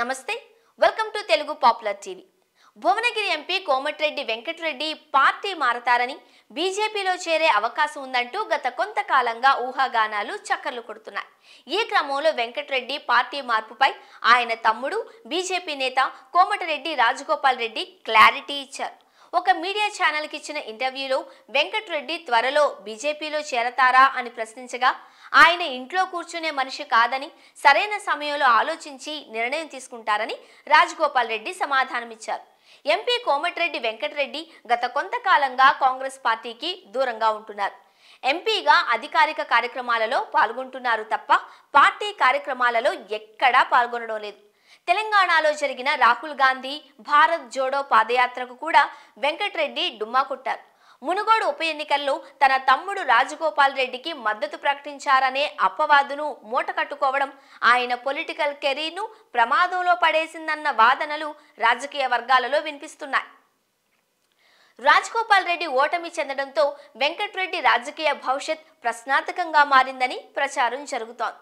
నమస్తే welcome to Telugu popular TV Bhuvanagiri MP Komatireddy Venkatreddy party మారతారని బీజేపీలో చేరే అవకాశం ఉందంటూ గత కొంతకాలంగా ఊహాగానాలు చక్కర్లు కొడుతున్నాయి ఈ క్రమంలో వెంకటరెడ్డి పార్టీ మార్పుపై ఆయన తమ్ముడు బీజేపీ నేత కోమటిరెడ్డి రాజగోపాల్ రెడ్డి క్లారిటీ ఇచ్చారు ఒక మీడియా ఛానల్కి ఇచ్చిన ఇంటర్వ్యూలో వెంకట్రెడ్డి త్వరలో బీజేపీలో చేరతారా అని ప్రశ్నించగా ఆయన ఇంట్లో కూర్చునే మనిషి కాదని సరైన సమయంలో ఆలోచించి నిర్ణయం తీసుకుంటారని రాజగోపాల్ రెడ్డి సమాధానమిచ్చారు ఎంపీ కోమటిరెడ్డి వెంకటరెడ్డి గత కొంతకాలంగా కాంగ్రెస్ పార్టీకి దూరంగా ఉంటున్నారు ఎంపీగా అధికారిక కార్యక్రమాలలో పాల్గొంటున్నారు తప్ప పార్టీ కార్యక్రమాలలో ఎక్కడా పాల్గొనడం లేదు తెలంగాణలో జరిగిన రాహుల్ గాంధీ భారత్ జోడో పాదయాత్రకు కూడా వెంకటరెడ్డి డుమ్మా కొట్టారు మునుగోడు ఉప ఎన్నికల్లో తన తమ్ముడు రాజగోపాల్ రెడ్డికి మద్దతు ప్రకటించారనే అప్పవాదును మూట కట్టుకోవడం ఆయన పొలిటికల్ కెరీర్ను ప్రమాదంలో పడేసిందన్న వాదనలు రాజకీయ వర్గాలలో వినిపిస్తున్నాయి రాజగోపాల్ రెడ్డి ఓటమి చెందడంతో వెంకట్రెడ్డి రాజకీయ భవిష్యత్ ప్రశ్నార్థకంగా మారిందని ప్రచారం జరుగుతోంది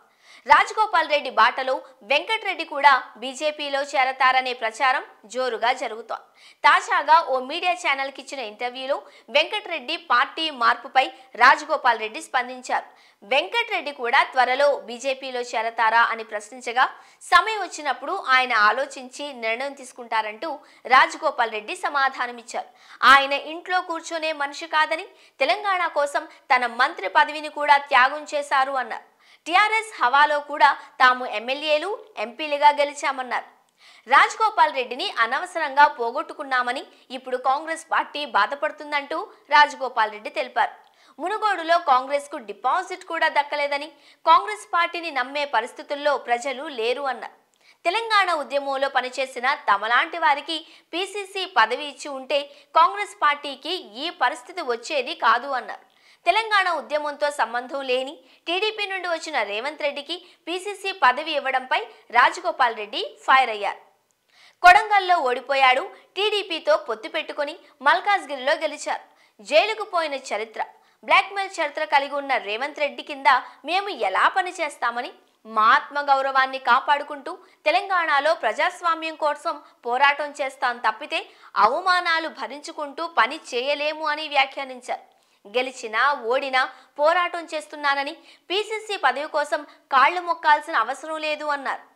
రాజగోపాల్ రెడ్డి బాటలో వెంకటరెడ్డి కూడా బీజేపీలో చేరతారనే ప్రచారం జోరుగా జరుగుతోంది తాజాగా ఓ మీడియా ఛానల్కి ఇచ్చిన ఇంటర్వ్యూలో వెంకటరెడ్డి పార్టీ మార్పుపై రాజగోపాల్ రెడ్డి స్పందించారు వెంకటరెడ్డి కూడా త్వరలో బీజేపీలో చేరతారా అని ప్రశ్నించగా సమయం వచ్చినప్పుడు ఆయన ఆలోచించి నిర్ణయం తీసుకుంటారంటూ రాజగోపాల్ రెడ్డి సమాధానమిచ్చారు ఆయన ఇంట్లో కూర్చునే మనిషి కాదని తెలంగాణ కోసం తన మంత్రి పదవిని కూడా త్యాగం చేశారు అన్నారు టీఆర్ఎస్ హవాలో కూడా తాము ఎమ్మెల్యేలు ఎంపీలుగా గెలిచామన్నారు రాజగోపాల్ రెడ్డిని అనవసరంగా పోగొట్టుకున్నామని ఇప్పుడు కాంగ్రెస్ పార్టీ బాధపడుతుందంటూ రాజగోపాల్ రెడ్డి తెలిపారు మునుగోడులో కాంగ్రెస్కు డిపాజిట్ కూడా దక్కలేదని కాంగ్రెస్ పార్టీని నమ్మే పరిస్థితుల్లో ప్రజలు లేరు అన్నారు తెలంగాణ ఉద్యమంలో పనిచేసిన తమలాంటి వారికి పీసీసీ పదవి ఇచ్చి ఉంటే కాంగ్రెస్ పార్టీకి ఈ పరిస్థితి వచ్చేది కాదు అన్నారు తెలంగాణ ఉద్యమంతో సంబంధం లేని టీడీపీ నుండి వచ్చిన రేవంత్ రెడ్డికి పీసీసీ పదవి ఇవ్వడంపై రాజగోపాల్ రెడ్డి ఫైర్ అయ్యారు కొడంగల్లో ఓడిపోయాడు టీడీపీతో పొత్తు పెట్టుకుని మల్కాజ్గిరిలో గెలిచారు జైలుకు పోయిన చరిత్ర బ్లాక్మెయిల్ చరిత్ర కలిగి ఉన్న రేవంత్ రెడ్డి కింద మేము ఎలా పనిచేస్తామని మా గౌరవాన్ని కాపాడుకుంటూ తెలంగాణలో ప్రజాస్వామ్యం కోసం పోరాటం చేస్తాం తప్పితే అవమానాలు భరించుకుంటూ పని చేయలేము అని వ్యాఖ్యానించారు గెలిచినా ఓడినా పోరాటం చేస్తున్నానని పీసీసీ పదవి కోసం కాళ్లు మొక్కాల్సిన అవసరం లేదు అన్నారు